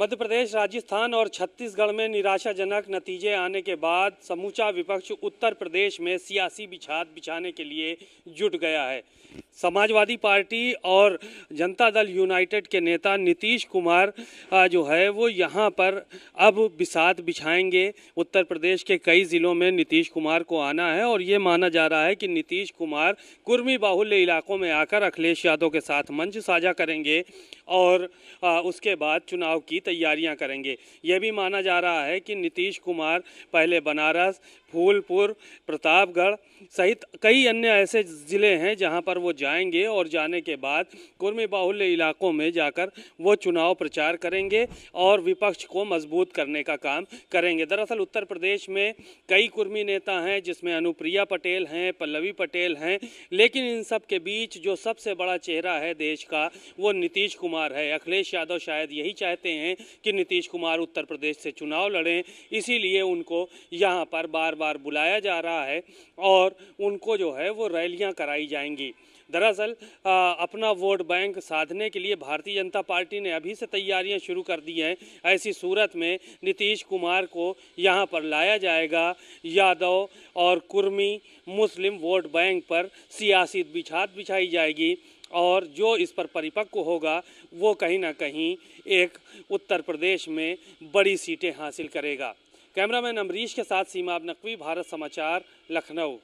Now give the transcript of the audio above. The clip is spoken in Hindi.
मध्य प्रदेश राजस्थान और छत्तीसगढ़ में निराशाजनक नतीजे आने के बाद समूचा विपक्ष उत्तर प्रदेश में सियासी बिछात बिछाने के लिए जुट गया है समाजवादी पार्टी और जनता दल यूनाइटेड के नेता नीतीश कुमार जो है वो यहाँ पर अब बिसात बिछाएंगे उत्तर प्रदेश के कई ज़िलों में नीतीश कुमार को आना है और ये माना जा रहा है कि नीतीश कुमार कुर्मी बाहुल्य इलाकों में आकर अखिलेश यादव के साथ मंच साझा करेंगे और उसके बाद चुनाव की तैयारियां करेंगे ये भी माना जा रहा है कि नीतीश कुमार पहले बनारस फूलपुर प्रतापगढ़ सहित कई अन्य ऐसे ज़िले हैं जहां पर वो जाएंगे और जाने के बाद कुर्मी बाहुल्य इलाकों में जाकर वो चुनाव प्रचार करेंगे और विपक्ष को मजबूत करने का काम करेंगे दरअसल उत्तर प्रदेश में कई कुर्मी नेता हैं जिसमें अनुप्रिया पटेल हैं पल्लवी पटेल हैं लेकिन इन सब के बीच जो सबसे बड़ा चेहरा है देश का वो नीतीश कुमार है अखिलेश यादव शायद यही चाहते हैं कि नीतीश कुमार उत्तर प्रदेश से चुनाव लड़ें इसीलिए उनको यहाँ पर बार बार बुलाया जा रहा है और उनको जो है वो रैलियाँ कराई जाएंगी दरअसल अपना वोट बैंक साधने के लिए भारतीय जनता पार्टी ने अभी से तैयारियां शुरू कर दी हैं ऐसी सूरत में नीतीश कुमार को यहां पर लाया जाएगा यादव और कुर्मी मुस्लिम वोट बैंक पर सियासी बिछात बिछाई जाएगी और जो इस पर परिपक्व होगा वो कहीं ना कहीं एक उत्तर प्रदेश में बड़ी सीटें हासिल करेगा कैमरामैन अमरीश के साथ सीमा अब नकवी भारत समाचार लखनऊ